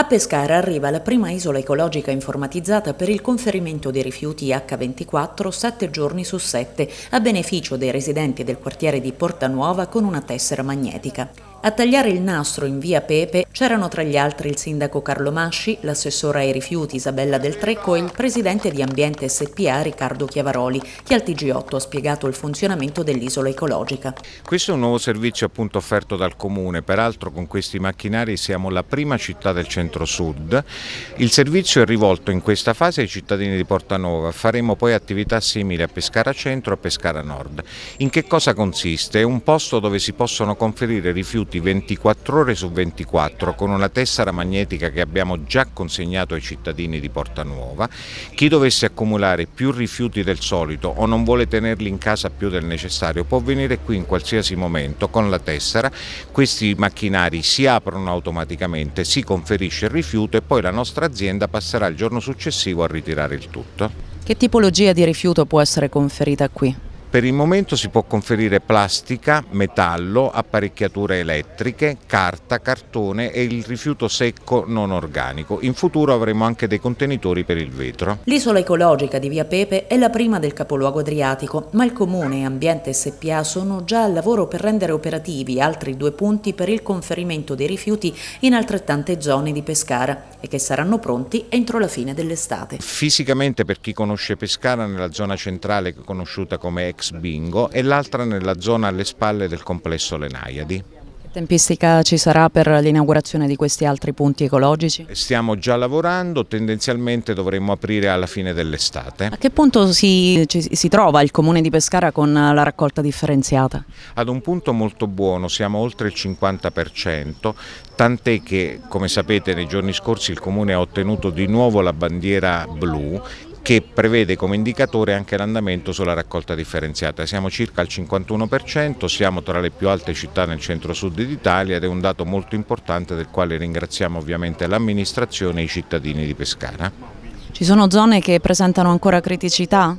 A Pescara arriva la prima isola ecologica informatizzata per il conferimento dei rifiuti H24 7 giorni su 7 a beneficio dei residenti del quartiere di Porta Nuova con una tessera magnetica. A tagliare il nastro in via Pepe c'erano tra gli altri il sindaco Carlo Masci, l'assessora ai rifiuti Isabella Del Trecco e il presidente di Ambiente SPA Riccardo Chiavaroli, che al TG8 ha spiegato il funzionamento dell'isola ecologica. Questo è un nuovo servizio appunto offerto dal comune, peraltro con questi macchinari siamo la prima città del centro-sud. Il servizio è rivolto in questa fase ai cittadini di Portanova, faremo poi attività simili a Pescara Centro e Pescara Nord. In che cosa consiste? È un posto dove si possono conferire rifiuti venduti 24 ore su 24 con una tessera magnetica che abbiamo già consegnato ai cittadini di Porta Nuova. Chi dovesse accumulare più rifiuti del solito o non vuole tenerli in casa più del necessario può venire qui in qualsiasi momento con la tessera. Questi macchinari si aprono automaticamente, si conferisce il rifiuto e poi la nostra azienda passerà il giorno successivo a ritirare il tutto. Che tipologia di rifiuto può essere conferita qui? Per il momento si può conferire plastica, metallo, apparecchiature elettriche, carta, cartone e il rifiuto secco non organico. In futuro avremo anche dei contenitori per il vetro. L'isola ecologica di Via Pepe è la prima del capoluogo adriatico, ma il comune e Ambiente SPA sono già al lavoro per rendere operativi altri due punti per il conferimento dei rifiuti in altrettante zone di Pescara e che saranno pronti entro la fine dell'estate. Fisicamente per chi conosce Pescara nella zona centrale conosciuta come l'ex Bingo e l'altra nella zona alle spalle del complesso Lenaiadi. Che tempistica ci sarà per l'inaugurazione di questi altri punti ecologici? Stiamo già lavorando, tendenzialmente dovremmo aprire alla fine dell'estate. A che punto si, ci, si trova il comune di Pescara con la raccolta differenziata? Ad un punto molto buono, siamo oltre il 50%, tant'è che come sapete nei giorni scorsi il comune ha ottenuto di nuovo la bandiera blu che prevede come indicatore anche l'andamento sulla raccolta differenziata. Siamo circa al 51%, siamo tra le più alte città nel centro-sud d'Italia ed è un dato molto importante del quale ringraziamo ovviamente l'amministrazione e i cittadini di Pescara. Ci sono zone che presentano ancora criticità?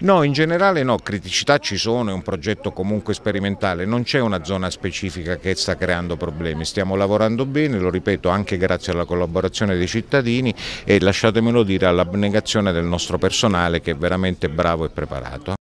No, in generale no, criticità ci sono, è un progetto comunque sperimentale, non c'è una zona specifica che sta creando problemi, stiamo lavorando bene, lo ripeto, anche grazie alla collaborazione dei cittadini e lasciatemelo dire all'abnegazione del nostro personale che è veramente bravo e preparato.